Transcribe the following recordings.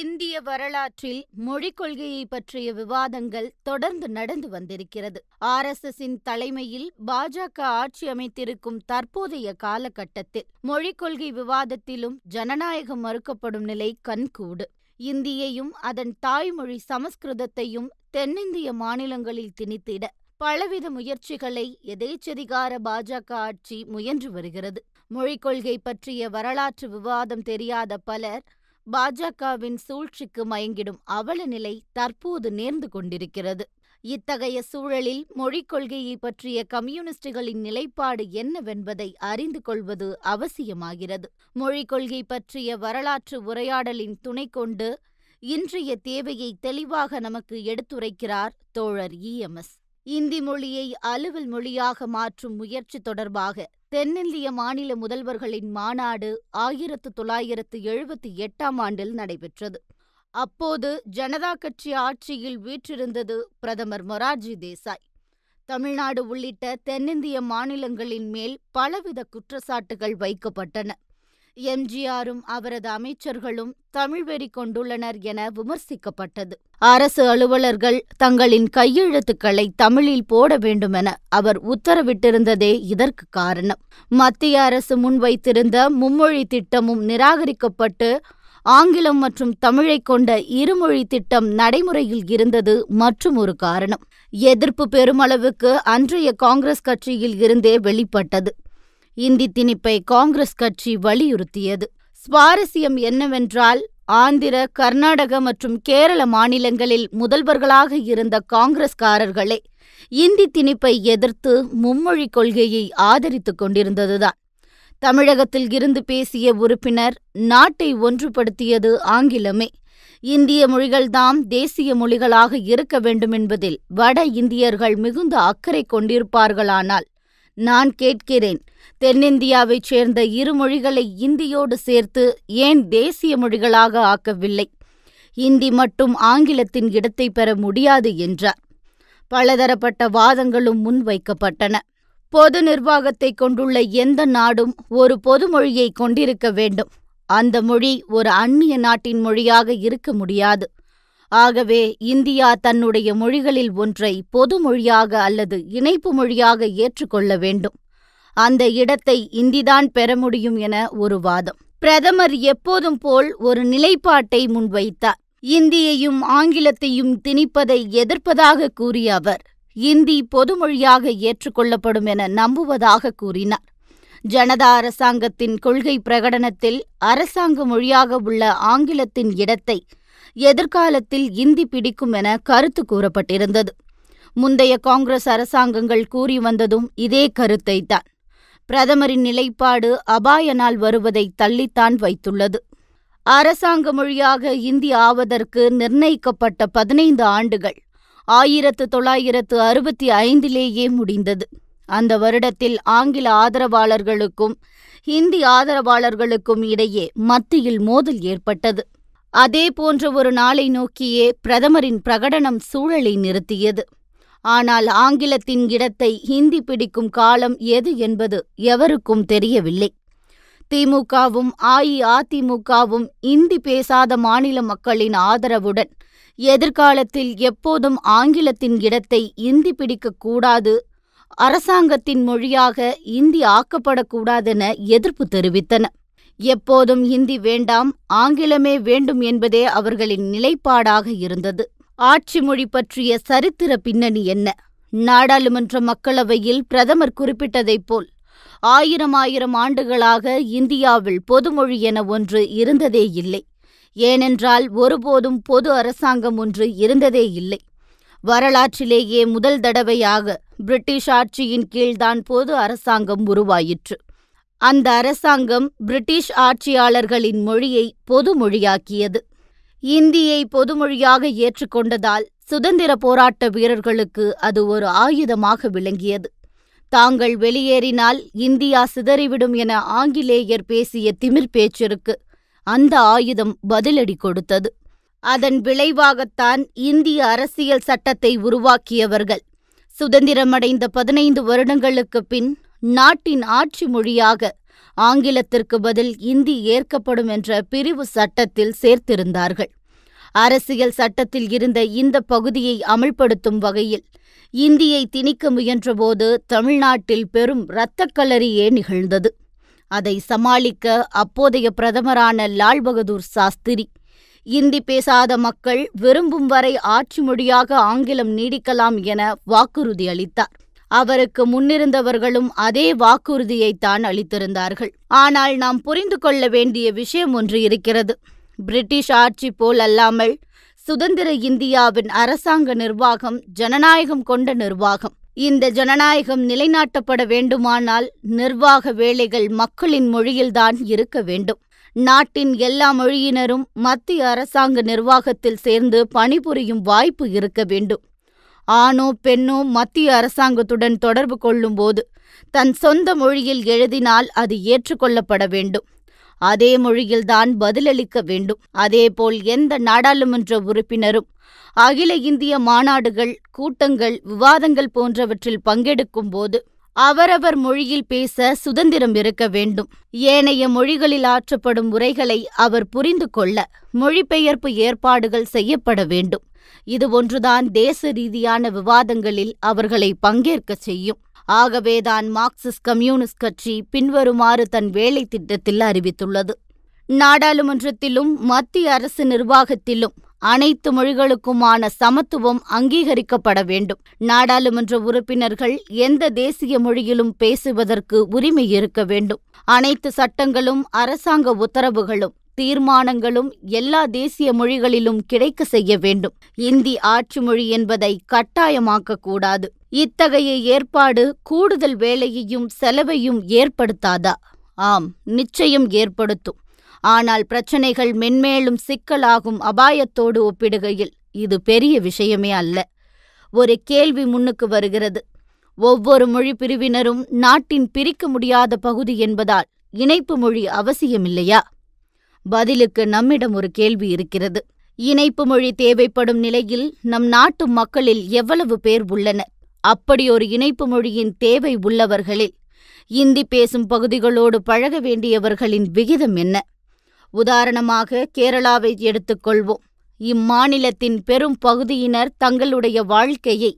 இந்திய வரலாற்றில் மொழிக் கொள்கையை பற்றிய விவாதங்கள் தொடர்ந்து நடந்து வந்திருக்கிறது ஆர் எஸ் தலைமையில் பாஜக ஆட்சி அமைத்திருக்கும் தற்போதைய காலகட்டத்தில் மொழிக் கொள்கை விவாதத்திலும் ஜனநாயகம் மறுக்கப்படும் நிலை கண்கூடு இந்தியையும் அதன் தாய்மொழி சமஸ்கிருதத்தையும் தென்னிந்திய மாநிலங்களில் திணித்திட பலவித முயற்சிகளை எதேச்சதிகார பாஜக ஆட்சி முயன்று வருகிறது மொழிக் கொள்கை பற்றிய வரலாற்று விவாதம் தெரியாத பலர் பாஜகவின் சூழ்ச்சிக்கு மயங்கிடும் அவல நிலை தற்போது நேர்ந்து கொண்டிருக்கிறது இத்தகைய சூழலில் மொழிக் கொள்கையை பற்றிய கம்யூனிஸ்டுகளின் நிலைப்பாடு என்னவென்பதை அறிந்து கொள்வது அவசியமாகிறது மொழிக் கொள்கை பற்றிய வரலாற்று உரையாடலின் துணை கொண்டு இன்றைய தேவையை தெளிவாக நமக்கு எடுத்துரைக்கிறார் தோழர் இஎம்எஸ் இந்தி மொழியை அலுவல் மொழியாக மாற்றும் முயற்சி தொடர்பாக தென்னிந்திய மாநில முதல்வர்களின் மாநாடு ஆயிரத்து தொள்ளாயிரத்து எழுபத்தி எட்டாம் ஆண்டில் நடைபெற்றது அப்போது ஜனதா கட்சி ஆட்சியில் வீற்றிருந்தது பிரதமர் மொரார்ஜி தேசாய் தமிழ்நாடு உள்ளிட்ட தென்னிந்திய மாநிலங்களின் மேல் பலவித குற்றச்சாட்டுகள் வைக்கப்பட்டன எம்ஜிஆரும் அவரது அமைச்சர்களும் தமிழ் வெறி கொண்டுள்ளனர் என விமர்சிக்கப்பட்டது அரசு அலுவலர்கள் தங்களின் கையெழுத்துக்களை தமிழில் போட வேண்டுமென அவர் உத்தரவிட்டிருந்ததே இதற்கு காரணம் மத்திய அரசு முன்வைத்திருந்த மும்மொழி திட்டமும் நிராகரிக்கப்பட்டு ஆங்கிலம் மற்றும் தமிழை கொண்ட இருமொழி திட்டம் நடைமுறையில் இருந்தது மற்றும் ஒரு காரணம் எதிர்ப்பு பெருமளவுக்கு அன்றைய காங்கிரஸ் கட்சியில் இருந்தே வெளிப்பட்டது இந்தி திணிப்பை காங்கிரஸ் கட்சி வலியுறுத்தியது சுவாரஸ்யம் என்னவென்றால் ஆந்திர கர்நாடக மற்றும் கேரள மாநிலங்களில் முதல்வர்களாக இருந்த காங்கிரஸ்காரர்களே இந்தி திணிப்பை எதிர்த்து மும்மொழி கொள்கையை ஆதரித்துக் கொண்டிருந்ததுதான் தமிழகத்தில் இருந்து பேசிய உறுப்பினர் நாட்டை ஒன்றுபடுத்தியது ஆங்கிலமே இந்திய மொழிகள்தாம் தேசிய மொழிகளாக இருக்க வேண்டும் என்பதில் வட இந்தியர்கள் மிகுந்த அக்கறை கொண்டிருப்பார்களானால் நான் கேட்கிறேன் தென்னிந்தியாவைச் சேர்ந்த இரு மொழிகளை இந்தியோடு சேர்த்து ஏன் தேசிய மொழிகளாக ஆக்கவில்லை இந்தி மட்டும் ஆங்கிலத்தின் இடத்தை பெற முடியாது என்றார் பலதரப்பட்ட வாதங்களும் முன்வைக்கப்பட்டன பொது நிர்வாகத்தை கொண்டுள்ள எந்த நாடும் ஒரு பொது மொழியை கொண்டிருக்க வேண்டும் அந்த மொழி ஒரு அந்நிய நாட்டின் மொழியாக இருக்க முடியாது ஆகவே இந்தியா தன்னுடைய மொழிகளில் ஒன்றை பொது மொழியாக அல்லது இணைப்பு மொழியாக ஏற்றுக்கொள்ள வேண்டும் அந்த இடத்தை இந்திதான் பெற முடியும் என ஒரு வாதம் பிரதமர் எப்போதும் போல் ஒரு நிலைப்பாட்டை முன்வைத்தார் இந்தியையும் ஆங்கிலத்தையும் திணிப்பதை எதிர்ப்பதாக கூறிய அவர் இந்தி பொதுமொழியாக ஏற்றுக்கொள்ளப்படும் என நம்புவதாக கூறினார் ஜனதா அரசாங்கத்தின் கொள்கை பிரகடனத்தில் அரசாங்க மொழியாக உள்ள ஆங்கிலத்தின் இடத்தை எதிர்காலத்தில் இந்தி பிடிக்கும் என கருத்து கூறப்பட்டிருந்தது முந்தைய காங்கிரஸ் அரசாங்கங்கள் கூறி வந்ததும் இதே கருத்தை தான் பிரதமரின் நிலைப்பாடு அபாய நாள் வருவதை தள்ளித்தான் வைத்துள்ளது அரசாங்க மொழியாக இந்தி ஆவதற்கு நிர்ணயிக்கப்பட்ட பதினைந்து ஆண்டுகள் ஆயிரத்து தொள்ளாயிரத்து அறுபத்தி ஐந்திலேயே முடிந்தது அந்த வருடத்தில் ஆங்கில ஆதரவாளர்களுக்கும் ஹிந்தி ஆதரவாளர்களுக்கும் இடையே மத்தியில் மோதல் ஏற்பட்டது அதே போன்ற ஒரு நாளை நோக்கியே பிரதமரின் பிரகடனம் சூழலை நிறுத்தியது ஆனால் ஆங்கிலத்தின் இடத்தை ஹிந்தி பிடிக்கும் காலம் எது என்பது எவருக்கும் தெரியவில்லை திமுகவும் அஇஅதிமுகவும் இந்தி பேசாத மாநில மக்களின் ஆதரவுடன் எதிர்காலத்தில் எப்போதும் ஆங்கிலத்தின் இடத்தை இந்தி பிடிக்கக்கூடாது அரசாங்கத்தின் மொழியாக இந்தி ஆக்கப்படக்கூடாதென எதிர்ப்பு தெரிவித்தன எப்போதும் ஹிந்தி வேண்டாம் ஆங்கிலமே வேண்டும் என்பதே அவர்களின் நிலைப்பாடாக இருந்தது ஆட்சி மொழி பற்றிய சரித்திர பின்னணி என்ன நாடாளுமன்ற மக்களவையில் பிரதமர் குறிப்பிட்டதைப் போல் ஆயிரம் ஆயிரம் ஆண்டுகளாக இந்தியாவில் பொதுமொழி என ஒன்று இருந்ததே இல்லை ஏனென்றால் ஒருபோதும் பொது அரசாங்கம் ஒன்று இருந்ததே இல்லை வரலாற்றிலேயே முதல் தடவையாக பிரிட்டிஷ் ஆட்சியின் கீழ்தான் பொது அரசாங்கம் உருவாயிற்று அந்த அரசாங்கம் பிரிட்டிஷ் ஆட்சியாளர்களின் மொழியை பொதுமொழியாக்கியது இந்தியை பொதுமொழியாக ஏற்றுக்கொண்டதால் சுதந்திர போராட்ட வீரர்களுக்கு அது ஒரு ஆயுதமாக விளங்கியது தாங்கள் வெளியேறினால் இந்தியா சிதறிவிடும் என ஆங்கிலேயர் பேசிய திமிர் பேச்சிற்கு அந்த ஆயுதம் பதிலடி கொடுத்தது அதன் விளைவாகத்தான் இந்திய அரசியல் சட்டத்தை உருவாக்கியவர்கள் சுதந்திரமடைந்த பதினைந்து வருடங்களுக்குப் பின் நாட்டின் ஆட்சி மொழியாக ஆங்கிலத்திற்கு பதில் இந்தி ஏற்கப்படும் என்ற பிரிவு சட்டத்தில் சேர்த்திருந்தார்கள் அரசியல் சட்டத்தில் இருந்த இந்த பகுதியை அமல்படுத்தும் வகையில் இந்தியை திணிக்க முயன்றபோது தமிழ்நாட்டில் பெரும் இரத்தக்களரியே நிகழ்ந்தது அதை சமாளிக்க அப்போதைய பிரதமரான லால் பகதூர் சாஸ்திரி இந்தி பேசாத மக்கள் விரும்பும் வரை ஆட்சி மொழியாக ஆங்கிலம் நீடிக்கலாம் என வாக்குறுதி அளித்தார் அவருக்கு முன்னிருந்தவர்களும் அதே வாக்குறுதியைத்தான் அளித்திருந்தார்கள் ஆனால் நாம் புரிந்து கொள்ள வேண்டிய விஷயம் ஒன்று இருக்கிறது பிரிட்டிஷ் ஆட்சி போல் அல்லாமல் சுதந்திர இந்தியாவின் அரசாங்க நிர்வாகம் ஜனநாயகம் கொண்ட நிர்வாகம் இந்த ஜனநாயகம் நிலைநாட்டப்பட வேண்டுமானால் நிர்வாக வேலைகள் மக்களின் மொழியில்தான் இருக்க வேண்டும் நாட்டின் எல்லா மொழியினரும் மத்திய அரசாங்க நிர்வாகத்தில் சேர்ந்து பணிபுரியும் வாய்ப்பு இருக்க வேண்டும் ஆணோ பெண்ணோ மத்திய அரசாங்கத்துடன் தொடர்பு கொள்ளும்போது தன் சொந்த மொழியில் எழுதினால் அது ஏற்றுக்கொள்ளப்பட வேண்டும் அதே மொழியில்தான் பதிலளிக்க வேண்டும் அதேபோல் எந்த நாடாளுமன்ற உறுப்பினரும் அகில இந்திய மாநாடுகள் கூட்டங்கள் விவாதங்கள் போன்றவற்றில் பங்கெடுக்கும் போது அவரவர் மொழியில் பேச சுதந்திரம் இருக்க வேண்டும் ஏனைய மொழிகளில் ஆற்றப்படும் உரைகளை அவர் புரிந்து கொள்ள மொழிபெயர்ப்பு ஏற்பாடுகள் செய்யப்பட வேண்டும் இது ஒன்றுதான் தேச ரீதியான விவாதங்களில் அவர்களை பங்கேற்கச் செய்யும் ஆகவேதான் மார்க்சிஸ்ட் கம்யூனிஸ்ட் கட்சி பின்வருமாறு தன் வேலை திட்டத்தில் அறிவித்துள்ளது நாடாளுமன்றத்திலும் மத்திய அரசு நிர்வாகத்திலும் அனைத்து மொழிகளுக்குமான சமத்துவம் அங்கீகரிக்கப்பட வேண்டும் நாடாளுமன்ற உறுப்பினர்கள் எந்த தேசிய மொழியிலும் பேசுவதற்கு உரிமை இருக்க வேண்டும் அனைத்து சட்டங்களும் அரசாங்க உத்தரவுகளும் தீர்மானங்களும் எல்லா தேசிய மொழிகளிலும் கிடைக்க செய்ய வேண்டும் இந்தி ஆட்சி மொழி என்பதை கட்டாயமாக்கக்கூடாது இத்தகைய ஏற்பாடு கூடுதல் வேலையையும் செலவையும் ஏற்படுத்தாதா ஆம் நிச்சயம் ஏற்படுத்தும் ஆனால் பிரச்சனைகள் மென்மேலும் சிக்கலாகும் அபாயத்தோடு ஒப்பிடுகையில் இது பெரிய விஷயமே அல்ல ஒரு கேள்வி முன்னுக்கு வருகிறது ஒவ்வொரு மொழி பிரிவினரும் நாட்டின் பிரிக்க முடியாத பகுதி என்பதால் இணைப்பு மொழி அவசியமில்லையா பதிலுக்கு நம்மிடம் ஒரு கேள்வி இருக்கிறது இணைப்பு மொழி தேவைப்படும் நிலையில் நம் நாட்டு மக்களில் எவ்வளவு பேர் உள்ளனர் அப்படியொரு இணைப்பு மொழியின் தேவை உள்ளவர்களில் இந்தி பேசும் பகுதிகளோடு பழக வேண்டியவர்களின் விகிதம் என்ன உதாரணமாக கேரளாவை எடுத்துக்கொள்வோம் இம்மாநிலத்தின் பெரும் பகுதியினர் தங்களுடைய வாழ்க்கையை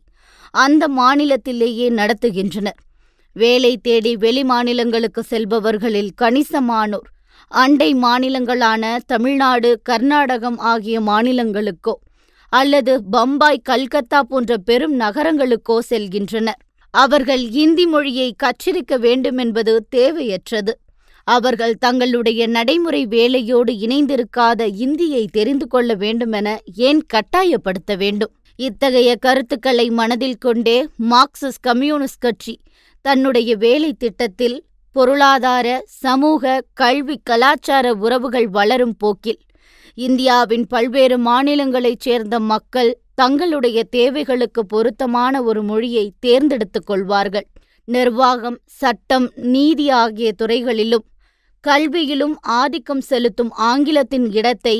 அந்த மாநிலத்திலேயே நடத்துகின்றனர் வேலை தேடி வெளிமாநிலங்களுக்கு செல்பவர்களில் கணிசமானோர் அண்டை மாநிலங்களான தமிழ்நாடு கர்நாடகம் ஆகிய மாநிலங்களுக்கோ அல்லது பம்பாய் கல்கத்தா போன்ற பெரும் நகரங்களுக்கோ செல்கின்றனர் அவர்கள் இந்தி மொழியை கற்றிருக்க வேண்டுமென்பது தேவையற்றது அவர்கள் தங்களுடைய நடைமுறை வேலையோடு இணைந்திருக்காத இந்தியை தெரிந்து கொள்ள வேண்டுமென ஏன் கட்டாயப்படுத்த வேண்டும் இத்தகைய கருத்துக்களை மனதில் கொண்டே மார்க்சிஸ்ட் கம்யூனிஸ்ட் கட்சி தன்னுடைய வேலை திட்டத்தில் பொருளாதார சமூக கல்வி கலாச்சார உறவுகள் வளரும் போக்கில் இந்தியாவின் பல்வேறு மாநிலங்களைச் சேர்ந்த மக்கள் தங்களுடைய தேவைகளுக்கு பொருத்தமான ஒரு மொழியை தேர்ந்தெடுத்துக் கொள்வார்கள் நிர்வாகம் சட்டம் நீதி ஆகிய துறைகளிலும் கல்வியிலும் ஆதிக்கம் செலுத்தும் ஆங்கிலத்தின் இடத்தை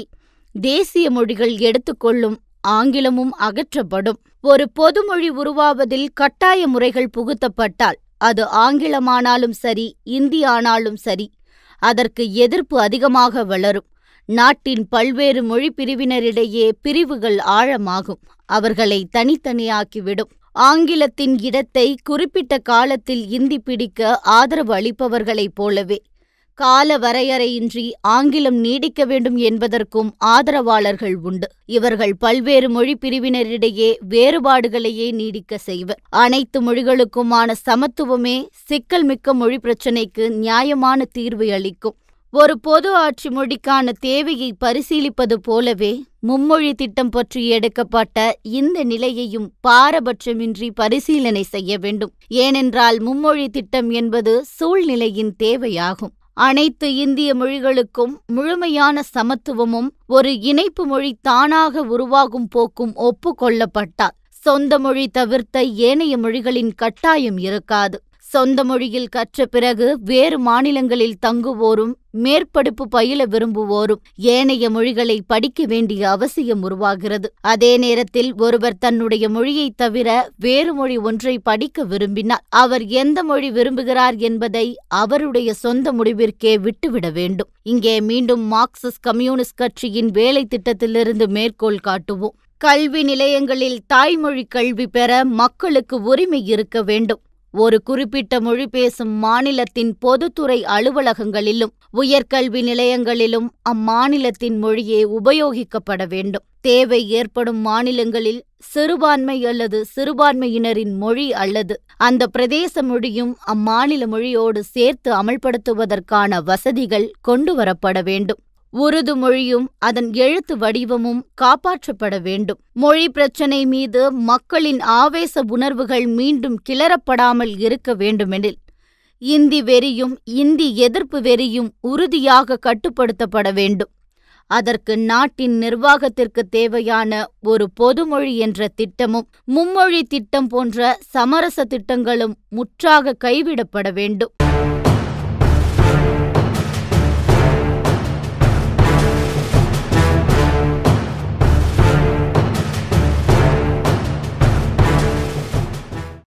தேசிய மொழிகள் எடுத்துக்கொள்ளும் ஆங்கிலமும் அகற்றப்படும் ஒரு பொதுமொழி உருவாவதில் கட்டாய முறைகள் புகுத்தப்பட்டால் அது ஆங்கிலமானாலும் சரி இந்தியானாலும் சரி அதற்கு எதிர்ப்பு அதிகமாக வளரும் நாட்டின் பல்வேறு மொழி பிரிவினரிடையே பிரிவுகள் ஆழமாகும் அவர்களை தனித்தனியாக்கிவிடும் ஆங்கிலத்தின் இடத்தை குறிப்பிட்ட காலத்தில் இந்தி பிடிக்க ஆதரவு அளிப்பவர்களைப் போலவே கால வரையறையின்றி ஆங்கிலம் நீடிக்க வேண்டும் என்பதற்கும் ஆதரவாளர்கள் உண்டு இவர்கள் பல்வேறு மொழி பிரிவினரிடையே வேறுபாடுகளையே நீடிக்க செய்வர் அனைத்து மொழிகளுக்குமான சமத்துவமே சிக்கல் மிக்க மொழி பிரச்சினைக்கு நியாயமான தீர்வு அளிக்கும் ஒரு பொது ஆட்சி மொழிக்கான தேவையை பரிசீலிப்பது போலவே மும்மொழி திட்டம் பற்றி எடுக்கப்பட்ட இந்த நிலையையும் பாரபட்சமின்றி பரிசீலனை செய்ய வேண்டும் ஏனென்றால் மும்மொழி திட்டம் என்பது சூழ்நிலையின் தேவையாகும் அனைத்து இந்திய மொழிகளுக்கும் முழுமையான சமத்துவமும் ஒரு இணைப்பு மொழி தானாக உருவாகும் போக்கும் ஒப்புக்கொள்ளப்பட்டார் சொந்த மொழி தவிர்த்த ஏனைய மொழிகளின் கட்டாயம் இருக்காது சொந்த மொழியில் கற்ற பிறகு வேறு மாநிலங்களில் தங்குவோரும் மேற்படிப்பு பயில விரும்புவோரும் ஏனைய மொழிகளை படிக்க வேண்டிய அவசியம் உருவாகிறது அதே நேரத்தில் ஒருவர் தன்னுடைய மொழியை தவிர வேறு மொழி ஒன்றை படிக்க விரும்பினார் அவர் எந்த மொழி விரும்புகிறார் என்பதை அவருடைய சொந்த முடிவிற்கே விட்டுவிட வேண்டும் இங்கே மீண்டும் மார்க்சிஸ்ட் கம்யூனிஸ்ட் கட்சியின் வேலை திட்டத்திலிருந்து மேற்கோள் காட்டுவோம் கல்வி நிலையங்களில் தாய்மொழி கல்வி பெற மக்களுக்கு உரிமை இருக்க வேண்டும் ஒரு குறிப்பிட்ட மொழி பேசும் மாநிலத்தின் பொதுத்துறை அலுவலகங்களிலும் உயர்கல்வி நிலையங்களிலும் அம்மாநிலத்தின் மொழியே உபயோகிக்கப்பட வேண்டும் தேவை ஏற்படும் மாநிலங்களில் சிறுபான்மை அல்லது சிறுபான்மையினரின் மொழி அல்லது அந்த பிரதேச மொழியும் அம்மாநில மொழியோடு சேர்த்து அமல்படுத்துவதற்கான வசதிகள் கொண்டுவரப்பட வேண்டும் உருது மொழியும் அதன் எழுத்து வடிவமும் காப்பாற்றப்பட வேண்டும் மொழி பிரச்சினை மீது மக்களின் ஆவேச உணர்வுகள் மீண்டும் கிளறப்படாமல் இருக்க வேண்டுமெனில் இந்தி வெறியும் இந்தி எதிர்ப்பு வெறியும் உறுதியாக கட்டுப்படுத்தப்பட வேண்டும் அதற்கு நாட்டின் நிர்வாகத்திற்கு தேவையான ஒரு பொதுமொழி என்ற திட்டமும் மும்மொழி திட்டம் போன்ற சமரச திட்டங்களும் முற்றாக கைவிடப்பட வேண்டும்